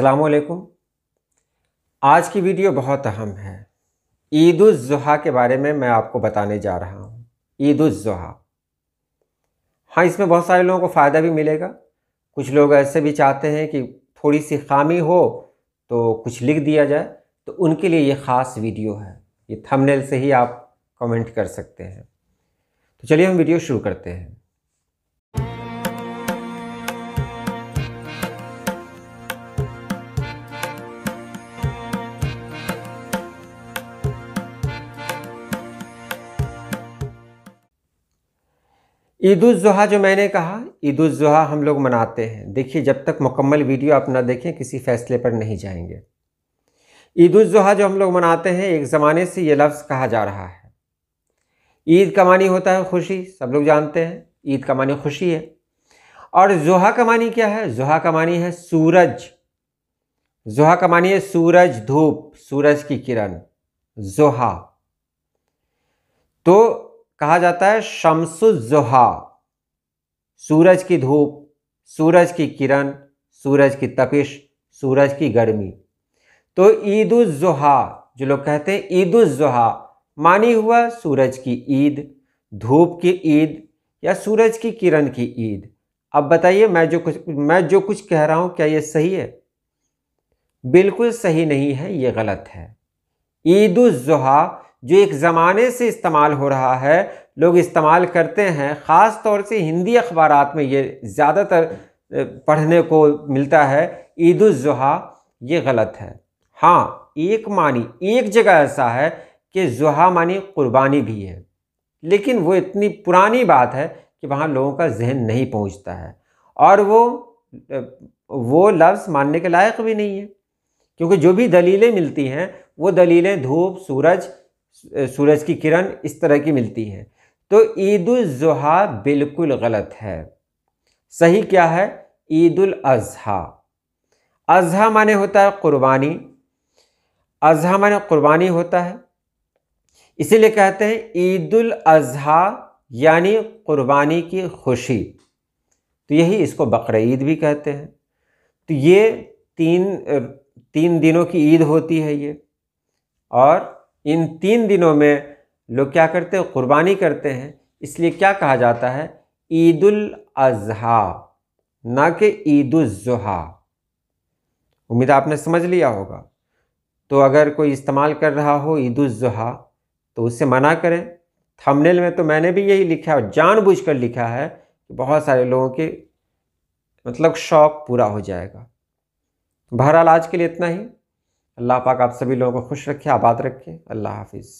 वालेकुम आज की वीडियो बहुत अहम है ईद उज़ुहा के बारे में मैं आपको बताने जा रहा हूँ ईद उज़ुहा हाँ इसमें बहुत सारे लोगों को फ़ायदा भी मिलेगा कुछ लोग ऐसे भी चाहते हैं कि थोड़ी सी खामी हो तो कुछ लिख दिया जाए तो उनके लिए ये ख़ास वीडियो है ये थंबनेल से ही आप कमेंट कर सकते हैं तो चलिए हम वीडियो शुरू करते हैं ईद उज़ुहा जो मैंने कहा ईद उज़ुहा हम लोग मनाते हैं देखिए जब तक मुकम्मल वीडियो आप ना देखें किसी फैसले पर नहीं जाएंगे ईद उज़ुहा जो हम लोग मनाते हैं एक ज़माने से ये लफ्ज़ कहा जा रहा है ईद का मानी होता है खुशी सब लोग जानते हैं ईद का मानी खुशी है और जुहा का मानी क्या है जुहा का मानी है सूरज जुहा का मानी है सूरज धूप सूरज की किरण जुहा तो कहा जाता है शमसुजहा सूरज की धूप सूरज की किरण सूरज की तपिश सूरज की गर्मी तो ईद उजुहा जो लोग कहते हैं ईद उजुहा मानी हुआ सूरज की ईद धूप की ईद या सूरज की किरण की ईद अब बताइए मैं जो कुछ मैं जो कुछ कह रहा हूँ क्या ये सही है बिल्कुल सही नहीं है ये गलत है ईद उजुहा जो एक ज़माने से इस्तेमाल हो रहा है लोग इस्तेमाल करते हैं ख़ास तौर से हिंदी अखबार में ये ज़्यादातर पढ़ने को मिलता है ईद उजहा ये गलत है हाँ एक मानी एक जगह ऐसा है कि जुहा मानी कुर्बानी भी है लेकिन वो इतनी पुरानी बात है कि वहाँ लोगों का जहन नहीं पहुँचता है और वो वो लफ्ज़ मानने के लायक भी नहीं है क्योंकि जो भी दलीलें मिलती हैं वो दलीलें धूप सूरज सूरज की किरण इस तरह की मिलती है तो ईद उज़हा बिल्कुल गलत है सही क्या है ईद अज़हा अज़हा माने होता है कुर्बानी अज़हा माने क़ुरबानी होता है इसीलिए कहते हैं ईद अज़हा यानी क़ुरबानी की खुशी तो यही इसको बकर ईद भी कहते हैं तो ये तीन तीन दिनों की ईद होती है ये और इन तीन दिनों में लोग क्या करते हैं कुर्बानी करते हैं इसलिए क्या कहा जाता है ईदुल अजहा ना कि ईदुलजुहा उम्मीद आपने समझ लिया होगा तो अगर कोई इस्तेमाल कर रहा हो ईदुलजुहा तो उससे मना करें थंबनेल में तो मैंने भी यही लिखा है जानबूझकर लिखा है कि बहुत सारे लोगों के मतलब शौक पूरा हो जाएगा बहरहाल आज के लिए इतना ही अल्लाह पाक आप सभी लोगों को खुश रखे आबाद रखे अल्लाह हाफिज़